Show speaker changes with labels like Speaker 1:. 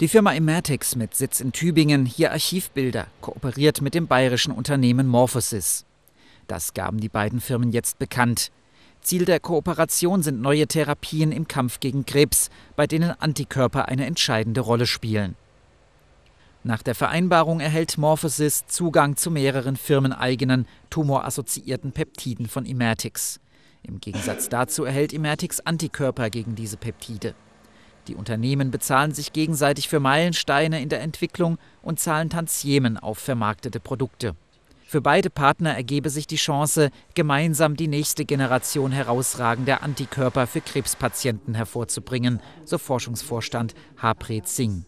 Speaker 1: Die Firma Imatix mit Sitz in Tübingen, hier Archivbilder, kooperiert mit dem bayerischen Unternehmen Morphosys. Das gaben die beiden Firmen jetzt bekannt. Ziel der Kooperation sind neue Therapien im Kampf gegen Krebs, bei denen Antikörper eine entscheidende Rolle spielen. Nach der Vereinbarung erhält Morphosys Zugang zu mehreren firmeneigenen, tumorassoziierten Peptiden von Imertix. Im Gegensatz dazu erhält Imertix Antikörper gegen diese Peptide. Die Unternehmen bezahlen sich gegenseitig für Meilensteine in der Entwicklung und zahlen Tantiemen auf vermarktete Produkte. Für beide Partner ergebe sich die Chance, gemeinsam die nächste Generation herausragender Antikörper für Krebspatienten hervorzubringen, so Forschungsvorstand Harpreet
Speaker 2: Singh.